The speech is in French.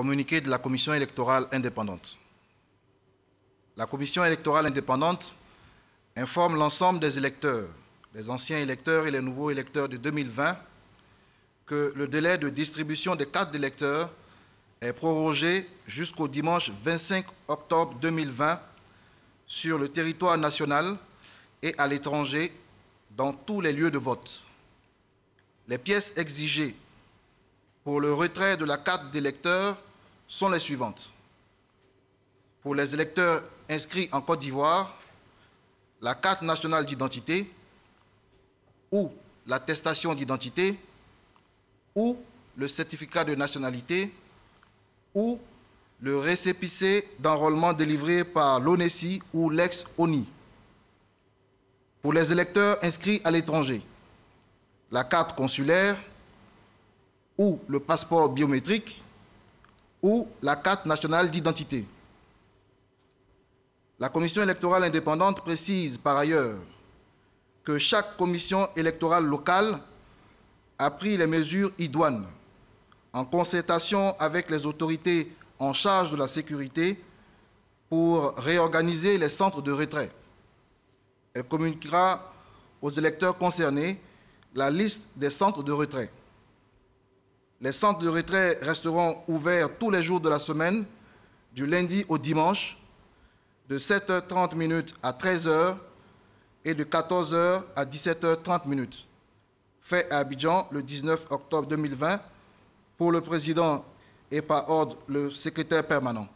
communiqué de la Commission électorale indépendante. La Commission électorale indépendante informe l'ensemble des électeurs, les anciens électeurs et les nouveaux électeurs de 2020, que le délai de distribution des cartes d'électeurs est prorogé jusqu'au dimanche 25 octobre 2020 sur le territoire national et à l'étranger dans tous les lieux de vote. Les pièces exigées pour le retrait de la carte d'électeur sont les suivantes. Pour les électeurs inscrits en Côte d'Ivoire, la carte nationale d'identité ou l'attestation d'identité ou le certificat de nationalité ou le récépissé d'enrôlement délivré par l'ONESI ou l'ex-ONI. Pour les électeurs inscrits à l'étranger, la carte consulaire ou le passeport biométrique ou la carte nationale d'identité. La commission électorale indépendante précise par ailleurs que chaque commission électorale locale a pris les mesures idoines en concertation avec les autorités en charge de la sécurité pour réorganiser les centres de retrait. Elle communiquera aux électeurs concernés la liste des centres de retrait. Les centres de retrait resteront ouverts tous les jours de la semaine, du lundi au dimanche, de 7h30 à 13h et de 14h à 17h30. Fait à Abidjan le 19 octobre 2020 pour le président et par ordre le secrétaire permanent.